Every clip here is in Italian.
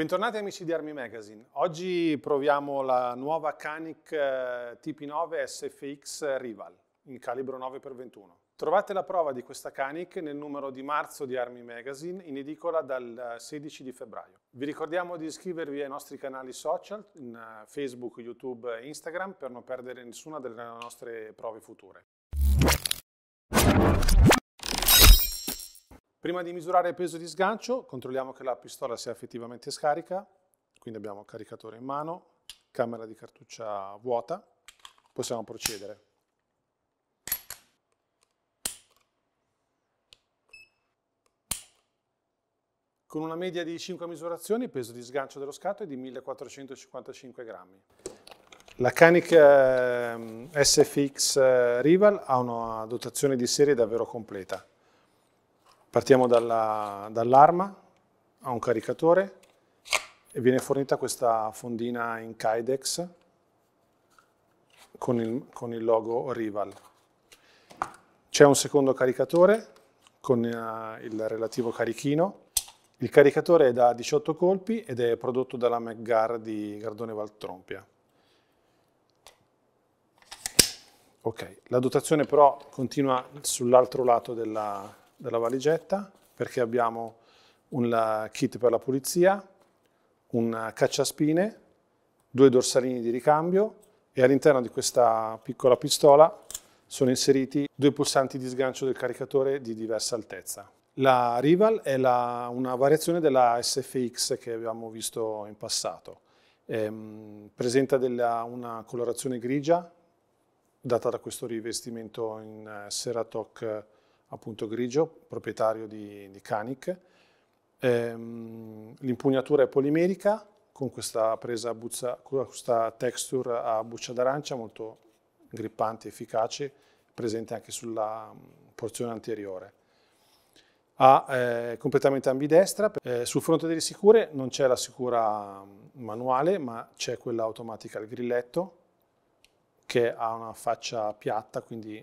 Bentornati amici di Army Magazine. Oggi proviamo la nuova Canic eh, TP9 SFX Rival in calibro 9x21. Trovate la prova di questa Canic nel numero di marzo di Army Magazine in edicola dal 16 eh, di febbraio. Vi ricordiamo di iscrivervi ai nostri canali social, in eh, Facebook, YouTube e Instagram per non perdere nessuna delle nostre prove future. Prima di misurare il peso di sgancio, controlliamo che la pistola sia effettivamente scarica, quindi abbiamo caricatore in mano, camera di cartuccia vuota, possiamo procedere. Con una media di 5 misurazioni il peso di sgancio dello scatto è di 1455 grammi. La Canic ehm, SFX eh, Rival ha una dotazione di serie davvero completa. Partiamo dall'arma, ha un caricatore e viene fornita questa fondina in Kydex con il, con il logo Rival. C'è un secondo caricatore con uh, il relativo carichino. Il caricatore è da 18 colpi ed è prodotto dalla McGar di Gardone Valtrompia. Ok, la dotazione però continua sull'altro lato della, della valigetta perché abbiamo un kit per la pulizia, un cacciaspine, due dorsalini di ricambio e all'interno di questa piccola pistola sono inseriti due pulsanti di sgancio del caricatore di diversa altezza. La Rival è la, una variazione della SFX che abbiamo visto in passato. Ehm, presenta della, una colorazione grigia data da questo rivestimento in eh, Seratoc appunto Grigio, proprietario di, di Canic. Ehm, l'impugnatura è polimerica con questa presa a buzza, questa texture a buccia d'arancia molto grippante, efficace, presente anche sulla porzione anteriore. Ha eh, completamente ambidestra, eh, sul fronte delle sicure non c'è la sicura manuale ma c'è quella automatica al grilletto che ha una faccia piatta quindi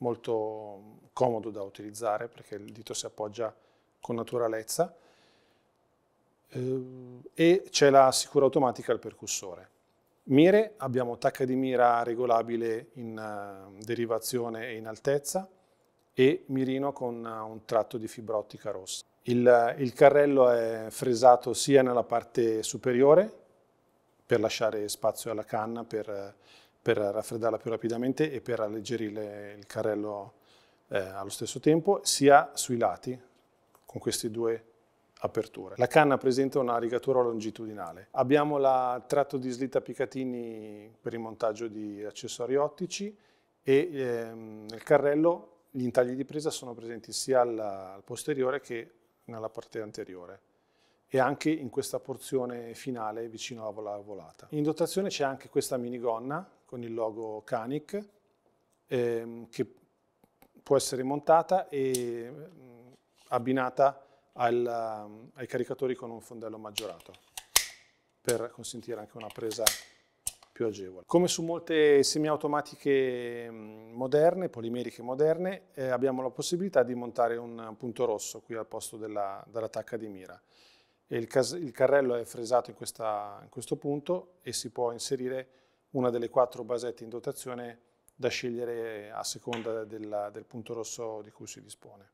molto comodo da utilizzare perché il dito si appoggia con naturalezza eh, e c'è la sicura automatica al percussore. Mire, abbiamo tacca di mira regolabile in eh, derivazione e in altezza e mirino con eh, un tratto di fibra ottica rossa. Il, il carrello è fresato sia nella parte superiore per lasciare spazio alla canna per per raffreddarla più rapidamente e per alleggerire il carrello eh, allo stesso tempo, sia sui lati con queste due aperture. La canna presenta una rigatura longitudinale. Abbiamo il tratto di slitta picatini per il montaggio di accessori ottici e ehm, nel carrello gli intagli di presa sono presenti sia alla, al posteriore che nella parte anteriore e anche in questa porzione finale vicino alla volata. In dotazione c'è anche questa minigonna con il logo Canic ehm, che può essere montata e mh, mm, abbinata al, mm, ai caricatori con un fondello maggiorato per consentire anche una presa più agevole. Come su molte semiautomatiche mm, moderne, polimeriche moderne, eh, abbiamo la possibilità di montare un punto rosso qui al posto della, della tacca di mira. Il, il, carrello è fresato in, questa, in questo punto e si può inserire una delle quattro basette in dotazione da scegliere a seconda della, del punto rosso di cui si dispone.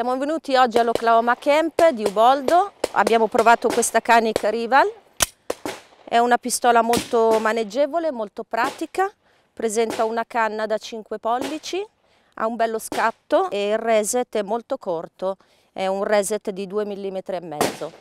Siamo venuti oggi all'Oklahoma Camp di Uboldo, abbiamo provato questa Canic Rival, è una pistola molto maneggevole, molto pratica, presenta una canna da 5 pollici, ha un bello scatto e il reset è molto corto, è un reset di 2 mm e mezzo.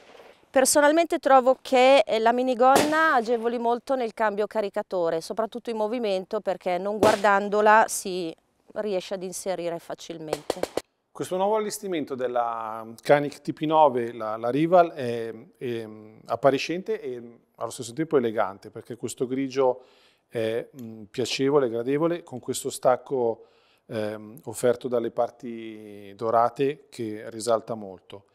Personalmente trovo che la minigonna agevoli molto nel cambio caricatore, soprattutto in movimento perché non guardandola si riesce ad inserire facilmente. Questo nuovo allestimento della Canic TP9, la, la Rival, è, è, appariscente e allo stesso tempo elegante, perché questo grigio è mh, mm, piacevole, gradevole, con questo stacco ehm, offerto dalle parti dorate che risalta molto.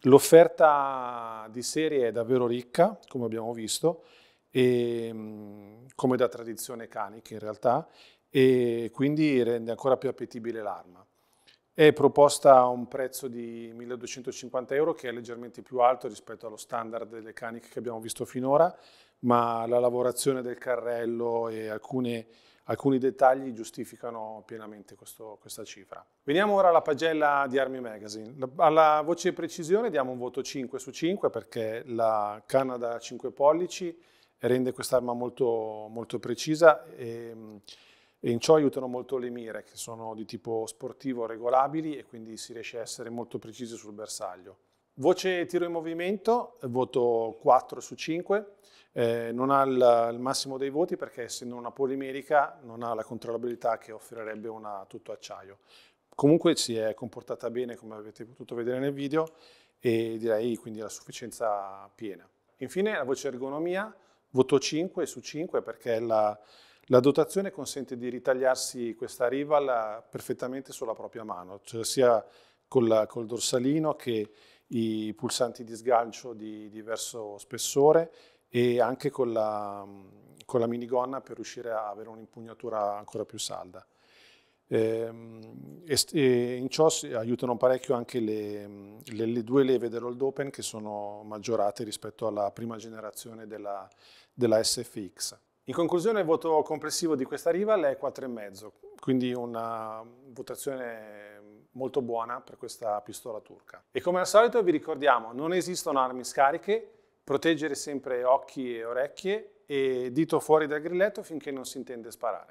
L'offerta di serie è davvero ricca, come abbiamo visto, e, mm, come da tradizione Canic in realtà, e quindi rende ancora più appetibile l'arma è proposta a un prezzo di 1250 euro che è leggermente più alto rispetto allo standard delle caniche che abbiamo visto finora, ma la lavorazione del carrello e alcune, alcuni dettagli giustificano pienamente questo, questa cifra. Veniamo ora alla pagella di Army Magazine. Alla voce precisione diamo un voto 5 su 5 perché la canna da 5 pollici rende quest'arma molto, molto precisa e, ehm, in ciò aiutano molto le mire, che sono di tipo sportivo regolabili e quindi si riesce a essere molto precisi sul bersaglio. Voce tiro in movimento, voto 4 su 5, eh, non ha il, il, massimo dei voti perché essendo una polimerica non ha la controllabilità che offrirebbe una tutto acciaio. Comunque si è comportata bene come avete potuto vedere nel video e direi quindi la sufficienza piena. Infine la voce ergonomia, voto 5 su 5 perché la, la dotazione consente di ritagliarsi questa rival perfettamente sulla propria mano, cioè sia col, col dorsalino che i pulsanti di sgancio di diverso spessore e anche con la, con la minigonna per riuscire a avere un'impugnatura ancora più salda. Ehm, e in ciò aiutano parecchio anche le, le, le due leve dell'Old Open che sono maggiorate rispetto alla prima generazione della, della SFX. In conclusione il voto complessivo di questa Rival è 4,5, quindi una votazione molto buona per questa pistola turca. E come al solito vi ricordiamo, non esistono armi scariche, proteggere sempre occhi e orecchie e dito fuori dal grilletto finché non si intende sparare.